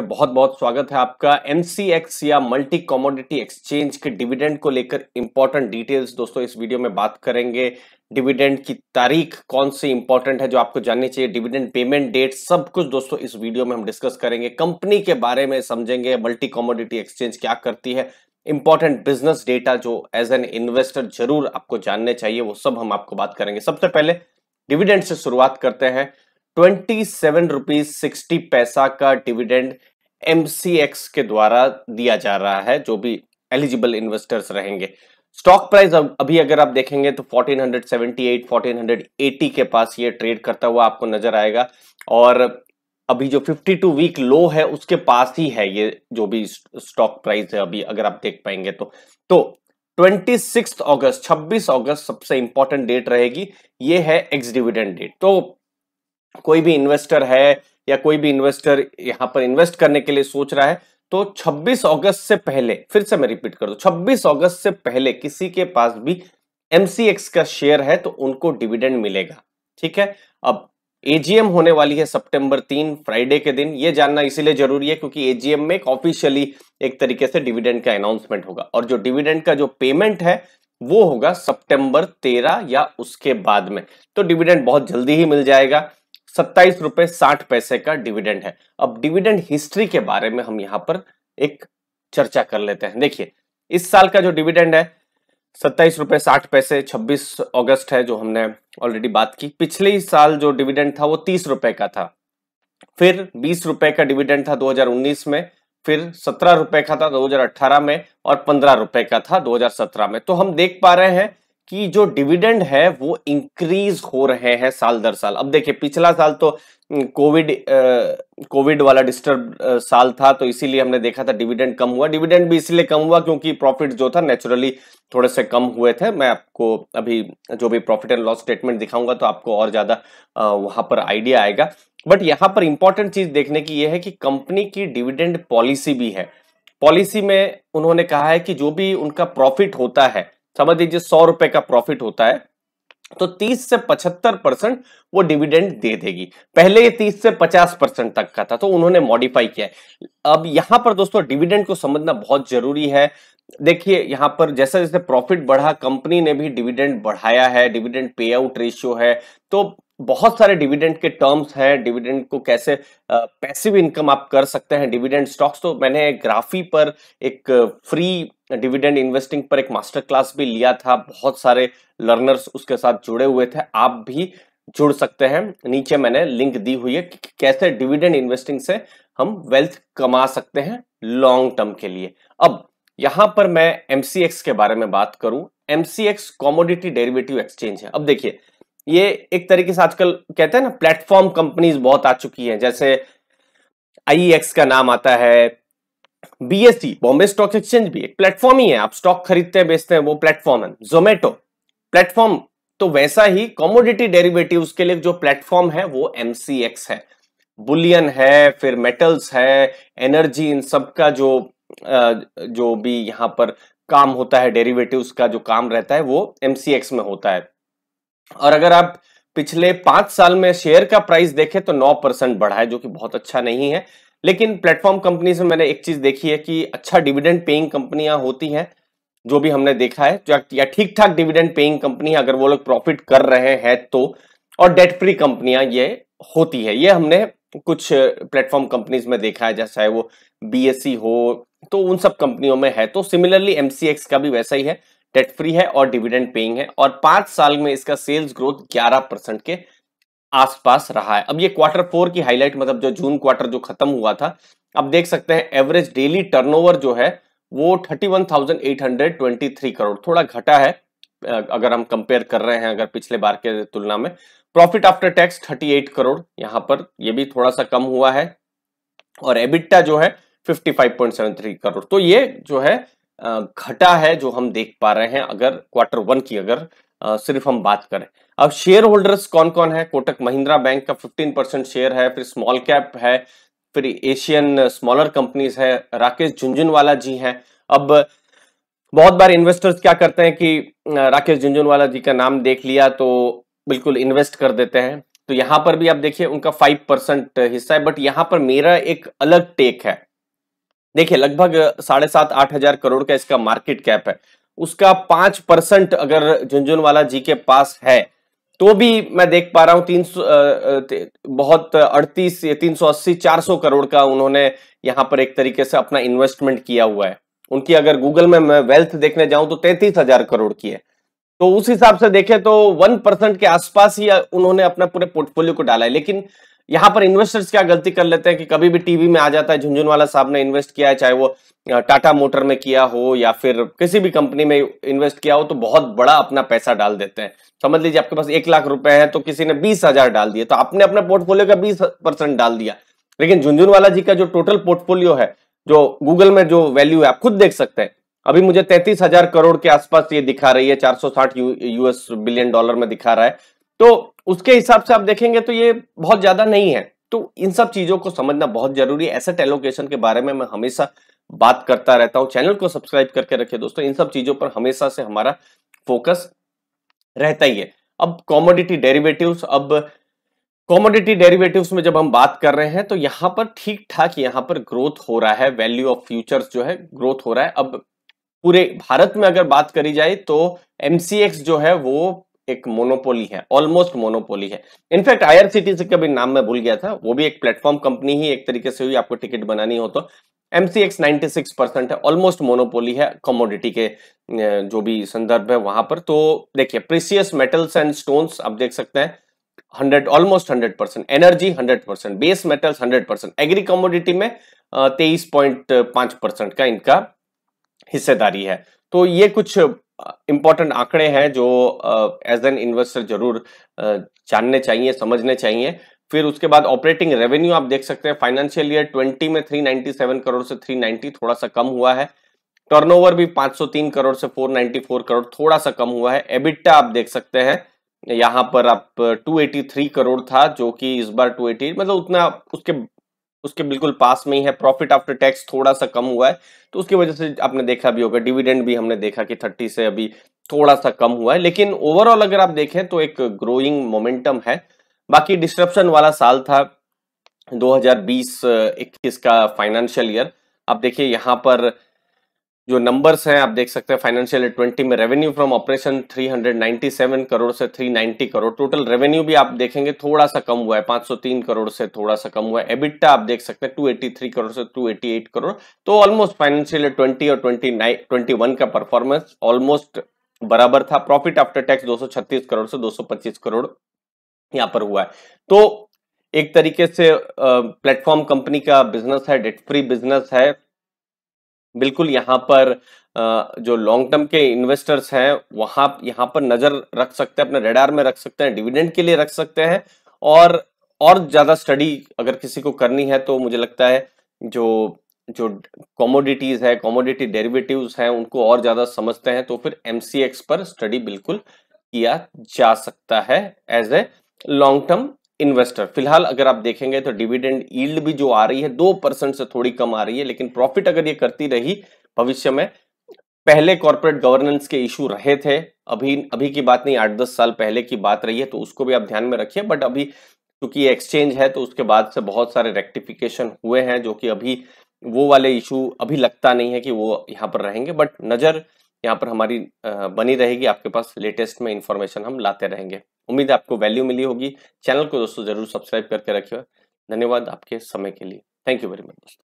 बहुत बहुत स्वागत है आपका एमसीएक्स या मल्टी कॉमोडिटी एक्सचेंज के डिविडेंड को लेकर इंपॉर्टेंट डिटेल्स दोस्तों इस वीडियो में बात करेंगे डिविडेंड की तारीख कौन सी इंपॉर्टेंट है जो आपको जाननी चाहिए डिविडेंड पेमेंट डेट सब कुछ दोस्तों इस वीडियो में हम डिस्कस करेंगे कंपनी के बारे में समझेंगे मल्टी कॉमोडिटी एक्सचेंज क्या करती है इंपॉर्टेंट बिजनेस डेटा जो एज एन इन्वेस्टर जरूर आपको जानने चाहिए वो सब हम आपको बात करेंगे सबसे पहले डिविडेंड से शुरुआत करते हैं ट्वेंटी सेवन रुपीज सिक्सटी पैसा का डिविडेंड एम के द्वारा दिया जा रहा है जो भी एलिजिबल इन्वेस्टर्स रहेंगे स्टॉक प्राइस अभी अगर आप देखेंगे तो 1478 1480 के पास ये ट्रेड करता हुआ आपको नजर आएगा और अभी जो 52 वीक लो है उसके पास ही है ये जो भी स्टॉक प्राइस है अभी अगर आप देख पाएंगे तो तो 26 अगस्त 26 अगस्त सबसे इंपॉर्टेंट डेट रहेगी ये है एक्स डिविडेंड डेट तो कोई भी इन्वेस्टर है या कोई भी इन्वेस्टर यहां पर इन्वेस्ट करने के लिए सोच रहा है तो 26 अगस्त से पहले फिर से मैं रिपीट कर दू 26 अगस्त से पहले किसी के पास भी एमसीएक्स का शेयर है तो उनको डिविडेंड मिलेगा ठीक है अब एजीएम होने वाली है सितंबर तीन फ्राइडे के दिन ये जानना इसीलिए जरूरी है क्योंकि एजीएम में एक ऑफिशियली एक तरीके से डिविडेंड का अनाउंसमेंट होगा और जो डिविडेंड का जो पेमेंट है वो होगा सितंबर तेरह या उसके बाद में तो डिविडेंड बहुत जल्दी ही मिल जाएगा सत्ताईस रुपए साठ पैसे का डिविडेंड है अब डिविडेंड हिस्ट्री के बारे में हम यहाँ पर एक चर्चा कर लेते हैं देखिए इस साल का जो डिविडेंड है सत्ताईस रुपए साठ पैसे छब्बीस अगस्त है जो हमने ऑलरेडी बात की पिछले ही साल जो डिविडेंड था वो तीस रुपए का था फिर बीस रुपए का डिविडेंड था 2019 में फिर सत्रह रुपए का था 2018 में और पंद्रह रुपए का था 2017 में तो हम देख पा रहे हैं कि जो डिविडेंड है वो इंक्रीज हो रहे हैं साल दर साल अब देखिए पिछला साल तो कोविड कोविड वाला डिस्टर्ब साल था तो इसीलिए हमने देखा था डिविडेंड कम हुआ डिविडेंड भी इसलिए कम हुआ क्योंकि प्रॉफिट जो था नेचुरली थोड़े से कम हुए थे मैं आपको अभी जो भी प्रॉफिट एंड लॉस स्टेटमेंट दिखाऊंगा तो आपको और ज्यादा वहां पर आइडिया आएगा बट यहाँ पर इंपॉर्टेंट चीज देखने की यह है कि कंपनी की डिविडेंड पॉलिसी भी है पॉलिसी में उन्होंने कहा है कि जो भी उनका प्रॉफिट होता है समझ लीजिए सौ रुपए का प्रॉफिट होता है तो 30 से 75 परसेंट वो डिविडेंड दे देगी पहले ये 30 से 50 परसेंट तक का था तो उन्होंने मॉडिफाई किया अब यहां पर दोस्तों डिविडेंड को समझना बहुत जरूरी है देखिए यहां पर जैसे जैसे प्रॉफिट बढ़ा कंपनी ने भी डिविडेंड बढ़ाया है डिविडेंड पे आउट रेशियो है तो बहुत सारे डिविडेंड के टर्म्स हैं डिविडेंड को कैसे पैसिव इनकम आप कर सकते हैं डिविडेंड स्टॉक्स तो मैंने ग्राफी पर एक फ्री डिविडेंड इन्वेस्टिंग पर एक मास्टर क्लास भी लिया था बहुत सारे लर्नर्स उसके साथ जुड़े हुए थे आप भी जुड़ सकते हैं नीचे मैंने लिंक दी हुई है कि कैसे डिविडेंड इन्वेस्टिंग से हम वेल्थ कमा सकते हैं लॉन्ग टर्म के लिए अब यहां पर मैं एमसीएक्स के बारे में बात करूं एमसीएक्स कॉमोडिटी डेरिवेटिव एक्सचेंज है अब देखिए ये एक तरीके से आजकल कहते हैं ना प्लेटफॉर्म कंपनीज बहुत आ चुकी हैं जैसे आई e का नाम आता है बीएसई बॉम्बे स्टॉक एक्सचेंज भी एक प्लेटफॉर्म ही है आप स्टॉक खरीदते हैं बेचते हैं वो प्लेटफॉर्म है जोमेटो प्लेटफॉर्म तो वैसा ही कॉमोडिटी डेरिवेटिव के लिए जो प्लेटफॉर्म है वो एमसीएक्स है बुलियन है फिर मेटल्स है एनर्जी इन सब का जो जो भी यहां पर काम होता है डेरिवेटिव्स का जो काम रहता है वो एमसीएक्स में होता है और अगर आप पिछले पांच साल में शेयर का प्राइस देखें तो नौ परसेंट बढ़ा है जो कि बहुत अच्छा नहीं है लेकिन प्लेटफॉर्म कंपनी में मैंने एक चीज देखी है कि अच्छा डिविडेंड पेइंग कंपनियां होती हैं जो भी हमने देखा है या ठीक ठाक डिविडेंड पेइंग कंपनी अगर वो लोग प्रॉफिट कर रहे हैं तो और डेट फ्री कंपनियां ये होती है ये हमने कुछ प्लेटफॉर्म कंपनीज में देखा है जैसा है वो बी e हो तो उन सब कंपनियों में है तो सिमिलरली एमसीएक्स का भी वैसा ही है डेट फ्री है और डिविडेंड पेइंग है और पांच साल में इसका सेल्स ग्रोथ 11 परसेंट के आसपास रहा है अब ये क्वार्टर फोर की हाईलाइट मतलब जो जून क्वार्टर जो खत्म हुआ था अब देख सकते हैं एवरेज डेली टर्नओवर जो है वो 31,823 करोड़ थोड़ा घटा है अगर हम कंपेयर कर रहे हैं अगर पिछले बार के तुलना में प्रॉफिट आफ्टर टैक्स 38 करोड़ यहाँ पर ये भी थोड़ा सा कम हुआ है और एबिट्टा जो है 55.73 करोड़ तो ये जो है घटा है जो हम देख पा रहे हैं अगर क्वार्टर वन की अगर सिर्फ हम बात करें अब शेयर होल्डर्स कौन कौन है कोटक महिंद्रा बैंक का 15 परसेंट शेयर है फिर स्मॉल कैप है फिर एशियन स्मॉलर कंपनीज है राकेश झुंझुनवाला जी हैं अब बहुत बार इन्वेस्टर्स क्या करते हैं कि राकेश झुंझुनवाला जी का नाम देख लिया तो बिल्कुल इन्वेस्ट कर देते हैं तो यहां पर भी आप देखिए उनका फाइव परसेंट हिस्सा है बट यहां पर मेरा एक अलग टेक है देखिए लगभग साढ़े सात आठ हजार करोड़ का इसका मार्केट कैप है उसका पांच परसेंट अगर झुंझुनवाला जी के पास है तो भी मैं देख पा रहा हूं तीन बहुत अड़तीस तीन सौ अस्सी चार सौ करोड़ का उन्होंने यहां पर एक तरीके से अपना इन्वेस्टमेंट किया हुआ है उनकी अगर गूगल में मैं वेल्थ देखने जाऊं तो तैतीस हजार करोड़ की है तो उस हिसाब से देखें तो वन परसेंट के आसपास ही उन्होंने अपना पूरे पोर्टफोलियो को डाला है लेकिन यहाँ पर इन्वेस्टर्स क्या गलती कर लेते हैं कि कभी भी टीवी में आ जाता है झुंझुनवाला साहब ने इन्वेस्ट किया है चाहे वो टाटा मोटर में किया हो या फिर किसी भी कंपनी में इन्वेस्ट किया हो तो बहुत बड़ा अपना पैसा डाल देते हैं समझ लीजिए आपके पास एक लाख रुपए है तो किसी ने बीस हजार डाल दिया तो आपने अपने पोर्टफोलियो का बीस परसेंट डाल दिया लेकिन झुंझुनवाला जी का जो टोटल पोर्टफोलियो है जो गूगल में जो वैल्यू है आप खुद देख सकते हैं अभी मुझे तैतीस हजार करोड़ के आसपास ये दिखा रही है चार यूएस बिलियन डॉलर में दिखा रहा है तो उसके हिसाब से आप देखेंगे तो ये बहुत ज्यादा नहीं है तो इन सब चीजों को समझना बहुत जरूरी है एसेट एलोकेशन के बारे में मैं हमेशा बात करता रहता हूं चैनल को सब्सक्राइब करके रखिए दोस्तों इन सब चीजों पर हमेशा से हमारा फोकस रहता ही है अब कॉमोडिटी डेरिवेटिव अब कॉमोडिटी डेरिवेटिव्स में जब हम बात कर रहे हैं तो यहाँ पर ठीक ठाक यहां पर ग्रोथ हो रहा है वैल्यू ऑफ फ्यूचर्स जो है ग्रोथ हो रहा है अब पूरे भारत में अगर बात करी जाए तो एमसीएक्स जो है वो एक मोनोपोली है ऑलमोस्ट मोनोपोली है इनफैक्ट आईआरसीटीसी का भी नाम मैं भूल गया था वो भी एक प्लेटफॉर्म कंपनी ही एक तरीके से हुई आपको टिकट बनानी हो तो एमसीएक्स 96 परसेंट है ऑलमोस्ट मोनोपोली है कमोडिटी के जो भी संदर्भ है वहां पर तो देखिए प्रीसियस मेटल्स एंड स्टोन्स आप देख सकते हैं hundred almost hundred percent energy hundred percent base metals hundred percent agri commodity में तेईस पॉइंट पांच परसेंट का इनका हिस्सेदारी है तो ये कुछ इम्पॉर्टेंट आंकड़े हैं जो एज एन इन्वेस्टर जरूर जानने चाहिए समझने चाहिए फिर उसके बाद ऑपरेटिंग रेवेन्यू आप देख सकते हैं फाइनेंशियल ईयर 20 में 397 करोड़ से 390 थोड़ा सा कम हुआ है टर्नओवर भी 503 करोड़ से 494 करोड़ थोड़ा सा कम हुआ है एबिटा आप देख सकते हैं यहाँ पर आप 283 करोड़ था जो कि इस बार 280 मतलब उतना उसके उसके बिल्कुल पास में ही है प्रॉफिट आफ्टर टैक्स थोड़ा सा कम हुआ है तो उसकी वजह से आपने देखा भी होगा डिविडेंड भी हमने देखा कि थर्टी से अभी थोड़ा सा कम हुआ है लेकिन ओवरऑल अगर आप देखें तो एक ग्रोइंग मोमेंटम है बाकी डिस्ट्रप्शन वाला साल था 2020-21 का फाइनेंशियल ईयर आप देखिए यहाँ पर जो नंबर्स हैं आप देख सकते हैं फाइनेंशियल ट्वेंटी में रेवेन्यू फ्रॉम ऑपरेशन 397 करोड़ से 390 करोड़ टोटल रेवेन्यू भी आप देखेंगे थोड़ा सा कम हुआ है 503 करोड़ से थोड़ा सा कम हुआ है एबिटा आप देख सकते हैं 283 करोड़ से 288 करोड़ तो ऑलमोस्ट फाइनेंशियल ट्वेंटी और ट्वेंटी ट्वेंटी का परफॉर्मेंस ऑलमोस्ट बराबर था प्रॉफिट आफ्टर टैक्स दो करोड़ से दो करोड़ यहाँ पर हुआ है तो एक तरीके से प्लेटफॉर्म कंपनी का बिजनेस है डेट फ्री बिजनेस है बिल्कुल यहाँ पर जो लॉन्ग टर्म के इन्वेस्टर्स हैं वहां यहाँ पर नज़र रख सकते हैं अपने रेडार में रख सकते हैं डिविडेंड के लिए रख सकते हैं और और ज़्यादा स्टडी अगर किसी को करनी है तो मुझे लगता है जो जो कॉमोडिटीज़ है कॉमोडिटी डेरिवेटिव्स हैं उनको और ज़्यादा समझते हैं तो फिर एम पर स्टडी बिल्कुल किया जा सकता है as a long term investor फिलहाल अगर आप देखेंगे तो डिविडेंड ईल्ड भी जो आ रही है दो परसेंट से थोड़ी कम आ रही है लेकिन प्रॉफिट अगर ये करती रही भविष्य में पहले कॉर्पोरेट गवर्नेंस के इशू रहे थे अभी अभी की बात नहीं आठ दस साल पहले की बात रही है तो उसको भी आप ध्यान में रखिए बट अभी क्योंकि एक्सचेंज है तो उसके बाद से बहुत सारे रेक्टिफिकेशन हुए हैं जो कि अभी वो वाले इशू अभी लगता नहीं है कि वो यहाँ पर रहेंगे बट नज़र यहाँ पर हमारी बनी रहेगी आपके पास लेटेस्ट में इंफॉर्मेशन हम लाते रहेंगे उम्मीद है आपको वैल्यू मिली होगी चैनल को दोस्तों जरूर सब्सक्राइब करके रखिए धन्यवाद आपके समय के लिए थैंक यू वेरी मच दोस्तों